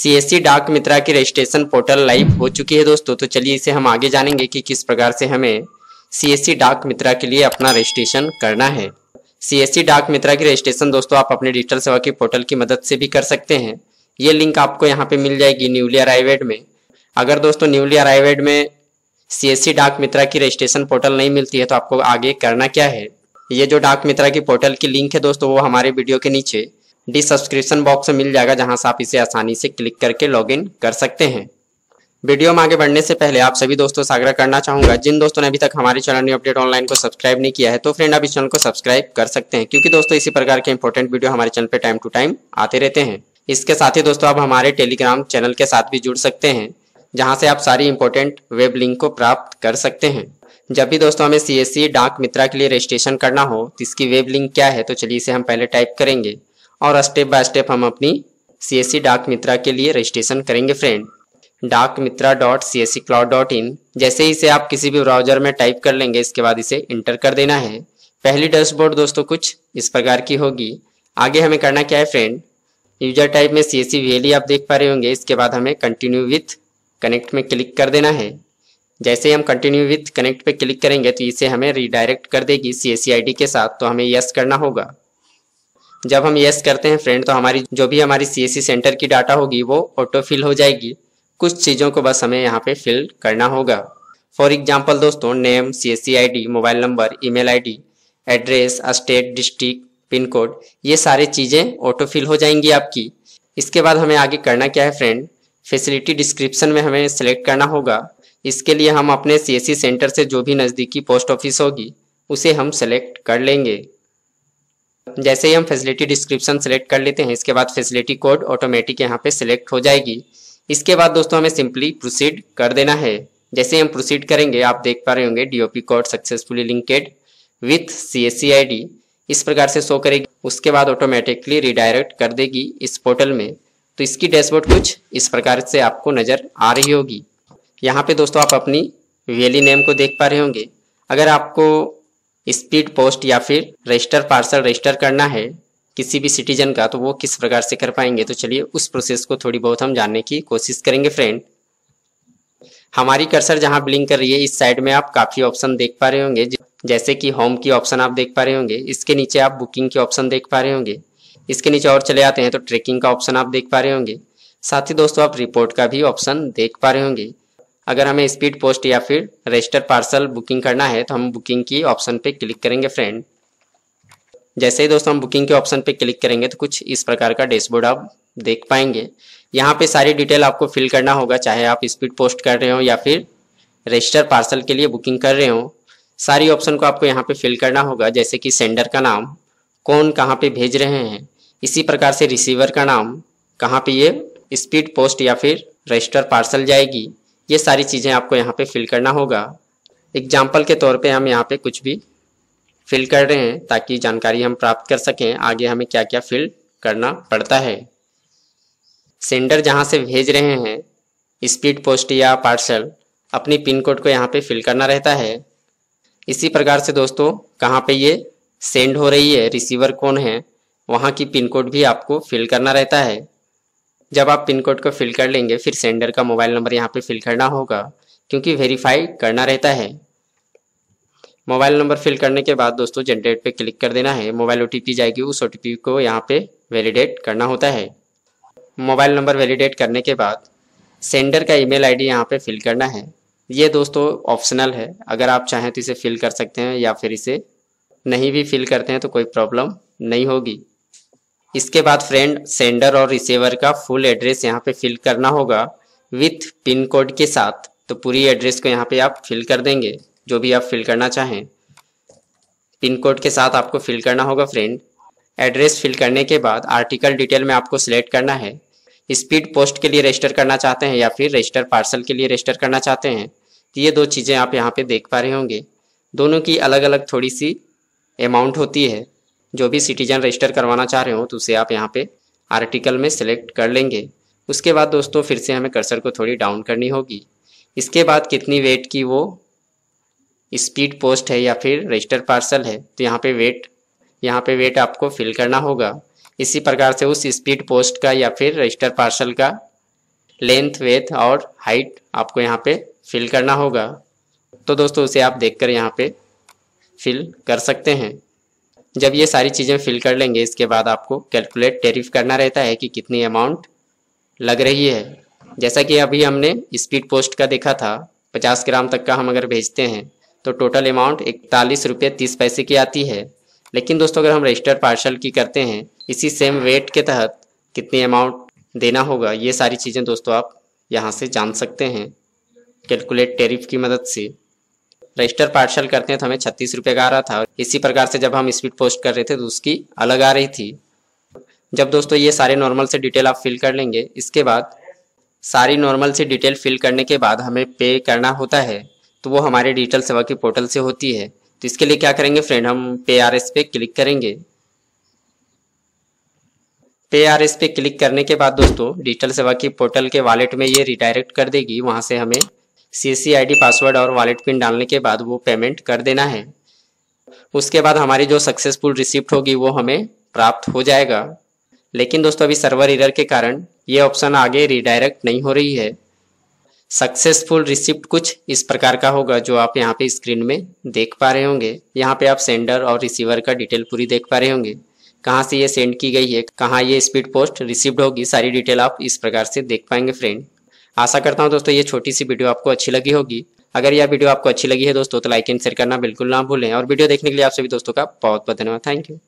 CSC डाक मित्रा की registration portal live हो चुकी है दोस्तों तो चलिए इसे हम आगे जानेंगे कि किस प्रकार से हमें सीएससी डाक मित्रा के लिए अपना रजिस्ट्रेशन करना है सीएससी डाक मित्रा की रजिस्ट्रेशन दोस्तों आप अपने डिजिटल सेवा की पोर्टल की मदद से भी कर सकते हैं ये लिंक आपको यहाँ पे मिल जाएगी न्यूली अराइवेड में अगर दोस्तों न्यूली अराइवेड में सीएससी डाक मित्रा की रजिस्ट्रेशन पोर्टल नहीं मिलती है तो आपको आगे करना क्या है ये जो डाक मित्रा की पोर्टल की लिंक है दोस्तों वो हमारे वीडियो के नीचे डिसब्सक्रिप्शन बॉक्स मिल जाएगा जहां से आप इसे आसानी से क्लिक करके लॉगिन कर सकते हैं वीडियो में आगे बढ़ने से पहले आप सभी दोस्तों से आग्रह करना चाहूंगा जिन दोस्तों ने अभी तक हमारे चैनल न्यू अपडेट ऑनलाइन को सब्सक्राइब नहीं किया है तो फ्रेंड आप इस चैनल को सब्सक्राइब कर सकते हैं क्योंकि दोस्तों इसी प्रकार के इंपॉर्टेंट वीडियो हमारे चैनल पर टाइम टू टाइम आते रहते हैं इसके साथ ही दोस्तों आप हमारे टेलीग्राम चैनल के साथ भी जुड़ सकते हैं जहाँ से आप सारी इंपॉर्टेंट वेब लिंक को प्राप्त कर सकते हैं जब भी दोस्तों हमें सी डाक मित्रा के लिए रजिस्ट्रेशन करना हो तो इसकी वेब लिंक क्या है तो चलिए इसे हम पहले टाइप करेंगे और स्टेप बाय स्टेप हम अपनी सी एस सी डाक मित्रा के लिए रजिस्ट्रेशन करेंगे friend Dak Mitra dot C S C cloud dot in जैसे ही इसे आप किसी भी ब्राउजर में टाइप कर लेंगे इसके बाद इसे इंटर कर देना है पहली डैशबोर्ड दोस्तों कुछ इस प्रकार की होगी आगे हमें करना क्या है फ्रेंड यूजर टाइप में सी एस सी वेली आप देख पा रहे होंगे इसके बाद हमें कंटिन्यू विथ कनेक्ट में क्लिक कर देना है जैसे ही हम कंटिन्यू विथ कनेक्ट पे क्लिक करेंगे तो इसे हमें रिडायरेक्ट कर देगी सी एस सी आई डी के साथ तो हमें यस करना होगा जब हम यस करते हैं फ्रेंड तो हमारी जो भी हमारी सी सेंटर की डाटा होगी वो ऑटो फिल हो जाएगी कुछ चीज़ों को बस हमें यहाँ पे फिल करना होगा फॉर एग्जाम्पल दोस्तों name C S mobile number email address state district pin code ये सारी चीज़ें ऑटो फिल हो जाएंगी आपकी इसके बाद हमें आगे करना क्या है फ्रेंड फैसिलिटी डिस्क्रिप्शन में हमें सेलेक्ट करना होगा इसके लिए हम अपने सी सेंटर से जो भी नज़दीकी पोस्ट ऑफिस होगी उसे हम सेलेक्ट कर लेंगे जैसे ही हम फैसिलिटी डिस्क्रिप्शन सेलेक्ट कर लेते हैं इसके बाद फैसिलिटी कोड ऑटोमेटिक यहाँ पे सिलेक्ट हो जाएगी इसके बाद दोस्तों हमें सिंपली प्रोसीड कर देना है जैसे हम प्रोसीड करेंगे आप देख पा रहे होंगे DOP code successfully linked with C S C I D इस प्रकार से शो करेगी उसके बाद ऑटोमेटिकली रिडायरेक्ट कर देगी इस पोर्टल में तो इसकी डैशबोर्ड कुछ इस प्रकार से आपको नज़र आ रही होगी यहाँ पे दोस्तों आप अपनी वेली नेम को देख पा रहे होंगे अगर आपको स्पीड पोस्ट या फिर रजिस्टर पार्सल रजिस्टर करना है किसी भी सिटीजन का तो वो किस प्रकार से कर पाएंगे तो चलिए उस प्रोसेस को थोड़ी बहुत हम जानने की कोशिश करेंगे फ्रेंड हमारी कर्सर जहां ब्लिंक कर रही है इस साइड में आप काफ़ी ऑप्शन देख पा रहे होंगे जैसे कि होम की ऑप्शन आप देख पा रहे होंगे इसके नीचे आप बुकिंग के ऑप्शन देख पा रहे होंगे इसके नीचे और चले आते हैं तो ट्रेकिंग का ऑप्शन आप देख पा रहे होंगे साथ ही दोस्तों आप रिपोर्ट का भी ऑप्शन देख पा रहे होंगे अगर हमें स्पीड पोस्ट या फिर रजिस्टर पार्सल बुकिंग करना है तो हम बुकिंग की ऑप्शन पे क्लिक करेंगे फ्रेंड जैसे ही दोस्तों हम बुकिंग के ऑप्शन पे क्लिक करेंगे तो कुछ इस प्रकार का डैशबोर्ड आप देख पाएंगे यहाँ पे सारी डिटेल आपको फिल करना होगा चाहे आप स्पीड पोस्ट कर रहे हो या फिर रजिस्टर पार्सल के लिए बुकिंग कर रहे हो सारी ऑप्शन को आपको यहाँ पे फिल करना होगा जैसे कि सेंडर का नाम कौन कहाँ पे भेज रहे हैं इसी प्रकार से रिसीवर का नाम कहाँ पे ये स्पीड पोस्ट या फिर रजिस्टर पार्सल जाएगी ये सारी चीज़ें आपको यहाँ पे फिल करना होगा एग्जाम्पल के तौर पे हम यहाँ पे कुछ भी फिल कर रहे हैं ताकि जानकारी हम प्राप्त कर सकें आगे हमें क्या क्या फिल करना पड़ता है सेंडर जहाँ से भेज रहे हैं स्पीड पोस्ट या पार्सल अपनी पिन कोड को यहाँ पे फिल करना रहता है इसी प्रकार से दोस्तों कहाँ पे ये सेंड हो रही है रिसीवर कौन है वहाँ की पिन कोड भी आपको फिल करना रहता है जब आप पिन कोड को फिल कर लेंगे फिर सेंडर का मोबाइल नंबर यहाँ पे फिल करना होगा क्योंकि वेरीफाई करना रहता है मोबाइल नंबर फिल करने के बाद दोस्तों जनरेट पे क्लिक कर देना है मोबाइल ओटीपी जाएगी उस ओटीपी को यहाँ पे वैलिडेट करना होता है मोबाइल नंबर वैलिडेट करने के बाद सेंडर का ईमेल आईडी यहाँ पे फिल करना है ये दोस्तों ऑप्शनल है अगर आप चाहें तो इसे फिल कर सकते हैं या फिर इसे नहीं भी फिल करते हैं तो कोई प्रॉब्लम नहीं होगी इसके बाद फ्रेंड सेंडर और रिसीवर का फुल एड्रेस यहाँ पे फिल करना होगा विथ पिन कोड के साथ तो पूरी एड्रेस को यहाँ पे आप फिल कर देंगे जो भी आप फिल करना चाहें पिन कोड के साथ आपको फिल करना होगा फ्रेंड एड्रेस फिल करने के बाद आर्टिकल डिटेल में आपको सिलेक्ट करना है स्पीड पोस्ट के लिए रजिस्टर करना चाहते हैं या फिर रजिस्टर पार्सल के लिए रजिस्टर करना चाहते हैं तो ये दो चीज़ें आप यहाँ पे देख पा रहे होंगे दोनों की अलग अलग थोड़ी सी अमाउंट होती है जो भी सिटीजन रजिस्टर करवाना चाह रहे हो तो उसे आप यहाँ पे आर्टिकल में सेलेक्ट कर लेंगे उसके बाद दोस्तों फिर से हमें कर्सर को थोड़ी डाउन करनी होगी इसके बाद कितनी वेट की वो स्पीड पोस्ट है या फिर रजिस्टर पार्सल है तो यहाँ पे वेट यहाँ पे वेट आपको फिल करना होगा इसी प्रकार से उस स्पीड पोस्ट का या फिर रजिस्टर पार्सल का लेंथ वेथ और हाइट आपको यहाँ पे फिल करना होगा तो दोस्तों उसे आप देखकर यहाँ पे फिल कर सकते हैं जब ये सारी चीज़ें फिल कर लेंगे इसके बाद आपको कैलकुलेट टेरिफ करना रहता है कि कितनी अमाउंट लग रही है जैसा कि अभी हमने स्पीड पोस्ट का देखा था पचास ग्राम तक का हम अगर भेजते हैं तो टोटल अमाउंट इकतालीस रुपये तीस पैसे की आती है लेकिन दोस्तों अगर हम रजिस्टर पार्सल की करते हैं इसी सेम वेट के तहत कितनी अमाउंट देना होगा ये सारी चीज़ें दोस्तों आप यहाँ से जान सकते हैं कैलकुलेट टेरिफ की मदद से रजिस्टर पार्सल करते हैं तो हमें छत्तीस रुपये का आ रहा था इसी प्रकार से जब हम स्पीड पोस्ट कर रहे थे तो उसकी अलग आ रही थी जब दोस्तों ये सारे नॉर्मल से डिटेल आप फिल कर लेंगे इसके बाद सारी नॉर्मल से डिटेल फिल करने के बाद हमें पे करना होता है तो वो हमारे डिजिटल सेवा के पोर्टल से होती है तो इसके लिए क्या करेंगे फ्रेंड हम पे आर एस पे क्लिक करेंगे पे आर एस पे क्लिक करने के बाद दोस्तों डिजिटल सेवा की पोर्टल के वॉलेट में ये रिडायरेक्ट कर देगी वहां से हमें C C I D password और वॉलेट पिन डालने के बाद वो पेमेंट कर देना है उसके बाद हमारी जो सक्सेसफुल रिसिप्ट होगी वो हमें प्राप्त हो जाएगा लेकिन दोस्तों अभी सर्वर इरर के कारण ये ऑप्शन आगे रिडायरेक्ट नहीं हो रही है सक्सेसफुल रिसिप्ट कुछ इस प्रकार का होगा जो आप यहाँ पे स्क्रीन में देख पा रहे होंगे यहाँ पे आप सेंडर और रिसीवर का डिटेल पूरी देख पा रहे होंगे कहाँ से ये सेंड की गई है कहाँ ये स्पीड पोस्ट रिसिप्ट होगी सारी डिटेल आप इस प्रकार से देख पाएंगे फ्रेंड आशा करता हूँ दोस्तों ये छोटी सी वीडियो आपको अच्छी लगी होगी अगर यह वीडियो आपको अच्छी लगी है दोस्तों तो लाइक एंड शेयर करना बिल्कुल ना भूलें और वीडियो देखने के लिए आप सभी दोस्तों का बहुत बहुत धन्यवाद थैंक यू